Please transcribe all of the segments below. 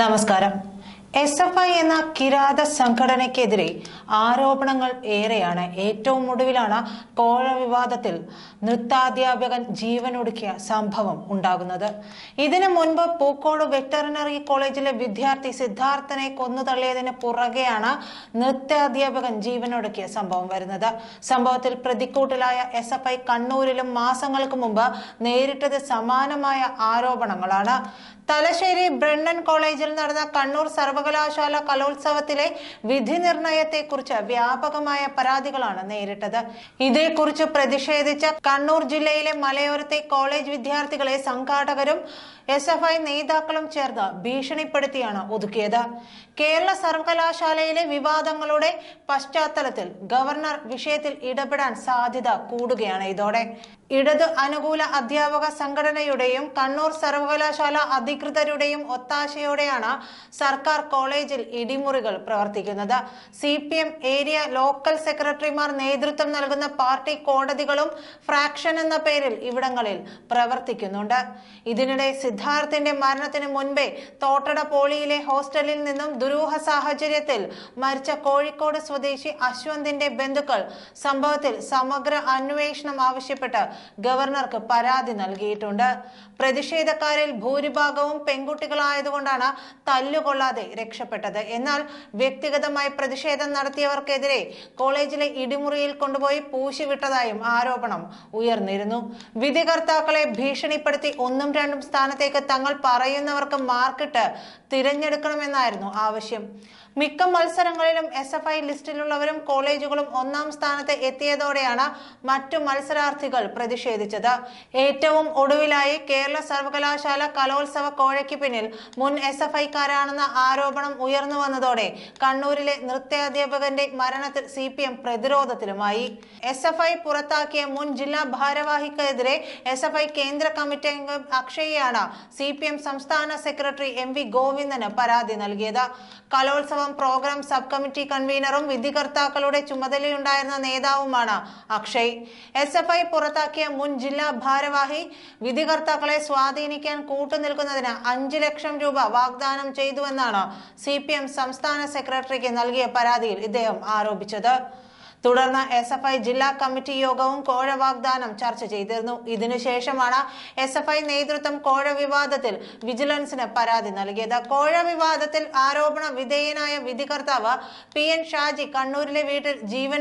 നമസ്കാരം S F I എന്ന കിരാത സംഘടനയ്ക്കെതിരെ ആരോപണങ്ങൾ ഏറെയാണ് ഏറ്റവും ഒടുവിലാണ് കോഴ വിവാദത്തിൽ നൃത്താധ്യാപകൻ ജീവനൊടുക്കിയ സംഭവം ഉണ്ടാകുന്നത് ഇതിനു മുൻപ് പൂക്കോട് വെറ്ററിനറി കോളേജിലെ വിദ്യാർത്ഥി സിദ്ധാർത്ഥനെ കൊന്നുതള്ളിയതിന് പുറകെയാണ് നൃത്താധ്യാപകൻ ജീവനൊടുക്കിയ സംഭവം വരുന്നത് സംഭവത്തിൽ പ്രതിക്കൂട്ടിലായ എസ് എഫ് ഐ കണ്ണൂരിലും മാസങ്ങൾക്ക് മുമ്പ് നേരിട്ടത് സമാനമായ ആരോപണങ്ങളാണ് തലശ്ശേരി ബ്രണ്ണൻ കോളേജിൽ നടന്ന കണ്ണൂർ സർവ സർവകലാശാല കലോത്സവത്തിലെ വിധി നിർണയത്തെക്കുറിച്ച് വ്യാപകമായ പരാതികളാണ് നേരിട്ടത് ഇതേക്കുറിച്ച് പ്രതിഷേധിച്ച കണ്ണൂർ ജില്ലയിലെ മലയോരത്തെ കോളേജ് വിദ്യാർത്ഥികളെ സംഘാടകരും എസ് എഫ് ഐ നേതാക്കളും ചേർന്ന് ഭീഷണിപ്പെടുത്തിയാണ് ഒതുക്കിയത് കേരള സർവകലാശാലയിലെ വിവാദങ്ങളുടെ പശ്ചാത്തലത്തിൽ ഗവർണർ വിഷയത്തിൽ ഇടപെടാൻ സാധ്യത കൂടുകയാണ് ഇതോടെ ഇടത് അനുകൂല അധ്യാപക സംഘടനയുടെയും കണ്ണൂർ സർവകലാശാല അധികൃതരുടെയും ഒത്താശയോടെയാണ് സർക്കാർ കോളേജിൽ ഇടിമുറികൾ പ്രവർത്തിക്കുന്നത് സി ഏരിയ ലോക്കൽ സെക്രട്ടറിമാർ നേതൃത്വം നൽകുന്ന പാർട്ടി കോടതികളും ഫ്രാക്ഷൻ എന്ന പേരിൽ ഇവിടങ്ങളിൽ പ്രവർത്തിക്കുന്നുണ്ട് ഇതിനിടെ സിദ്ധാർത്ഥിന്റെ മരണത്തിന് മുൻപേ തോട്ടട പോളിയിലെ ഹോസ്റ്റലിൽ നിന്നും ദുരൂഹ സാഹചര്യത്തിൽ മരിച്ച കോഴിക്കോട് സ്വദേശി അശ്വന്തിന്റെ ബന്ധുക്കൾ സംഭവത്തിൽ സമഗ്ര അന്വേഷണം ആവശ്യപ്പെട്ട് ഗവർണർക്ക് പരാതി നൽകിയിട്ടുണ്ട് പ്രതിഷേധക്കാരിൽ ഭൂരിഭാഗവും പെൺകുട്ടികളായതുകൊണ്ടാണ് തല്ലുകൊള്ളാതെ രക്ഷപ്പെട്ടത് എന്നാൽ വ്യക്തിഗതമായി പ്രതിഷേധം നടത്തിയവർക്കെതിരെ കോളേജിലെ ഇടിമുറിയിൽ കൊണ്ടുപോയി പൂശിവിട്ടതായും ആരോപണം ഉയർന്നിരുന്നു വിധികർത്താക്കളെ ഭീഷണിപ്പെടുത്തി ഒന്നും രണ്ടും സ്ഥാനത്തേക്ക് തങ്ങൾ പറയുന്നവർക്ക് മാർക്കിട്ട് തിരഞ്ഞെടുക്കണമെന്നായിരുന്നു ആവശ്യം മിക്ക മത്സരങ്ങളിലും എസ് എഫ് ഐ ലിസ്റ്റിലുള്ളവരും കോളേജുകളും ഒന്നാം സ്ഥാനത്ത് എത്തിയതോടെയാണ് മറ്റു മത്സരാർത്ഥികൾ പ്രതിഷേധിച്ചത് ഏറ്റവും ഒടുവിലായി കേരള സർവകലാശാല കലോത്സവ കോഴയ്ക്ക് പിന്നിൽ മുൻ എസ് എഫ് ഐക്കാരാണെന്ന ആരോപണം ഉയർന്നു വന്നതോടെ കണ്ണൂരിലെ നൃത്താധ്യാപകന്റെ മരണത്തിൽ സി പി എം പ്രതിരോധത്തിലുമായി എസ് എഫ് ഐ പുറത്താക്കിയ മുൻ ജില്ലാ ഭാരവാഹിക്കെതിരെ എസ് എഫ് ഐ കേന്ദ്ര കമ്മിറ്റി അംഗം അക്ഷയാണ് സി പി എം സംസ്ഥാന സെക്രട്ടറി എം വി ഗോവിന്ദന് പരാതി നൽകിയത് കലോത്സവ സംഘവും പ്രോഗ്രാം സബ് കമ്മിറ്റി കൺവീനറും വിധികർത്താക്കളുടെ ചുമതലയുണ്ടായിരുന്ന നേതാവുമാണ് അക്ഷയ് എസ് എഫ് ഐ പുറത്താക്കിയ മുൻ ജില്ലാ ഭാരവാഹി വിധികർത്താക്കളെ സ്വാധീനിക്കാൻ കൂട്ടുനിൽക്കുന്നതിന് അഞ്ചു ലക്ഷം രൂപ വാഗ്ദാനം ചെയ്തുവെന്നാണ് സി സംസ്ഥാന സെക്രട്ടറിക്ക് നൽകിയ പരാതിയിൽ ഇദ്ദേഹം ആരോപിച്ചത് തുടർന്ന് എസ് എഫ് ഐ ജില്ലാ കമ്മിറ്റി യോഗവും കോഴ വാഗ്ദാനം ചർച്ച ചെയ്തിരുന്നു ഇതിനുശേഷമാണ് എസ് എഫ് ഐ നേതൃത്വം കോഴ വിവാദത്തിൽ വിജിലൻസിന് പരാതി നൽകിയത് കോഴ വിവാദത്തിൽ ആരോപണ വിധേയനായ വിധികർത്താവ് പി എൻ ഷാജി കണ്ണൂരിലെ വീട്ടിൽ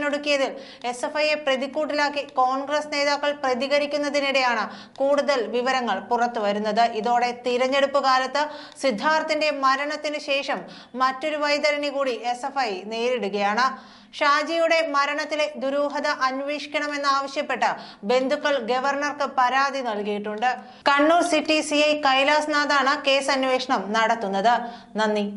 ഒടുക്കിയതിൽ എസ് എഫ് ഐയെ പ്രതിക്കൂട്ടിലാക്കി കോൺഗ്രസ് നേതാക്കൾ പ്രതികരിക്കുന്നതിനിടെയാണ് കൂടുതൽ വിവരങ്ങൾ പുറത്തു വരുന്നത് ഇതോടെ തിരഞ്ഞെടുപ്പ് കാലത്ത് സിദ്ധാർത്ഥിന്റെ മരണത്തിന് ശേഷം മറ്റൊരു വൈതരണി കൂടി എസ് നേരിടുകയാണ് ഷാജിയുടെ മരണത്തിലെ ദുരൂഹത അന്വേഷിക്കണമെന്നാവശ്യപ്പെട്ട് ബന്ധുക്കൾ ഗവർണർക്ക് പരാതി നൽകിയിട്ടുണ്ട് കണ്ണൂർ സിറ്റി സി ഐ കൈലാസ്നാഥാണ് കേസ് അന്വേഷണം നടത്തുന്നത് നന്ദി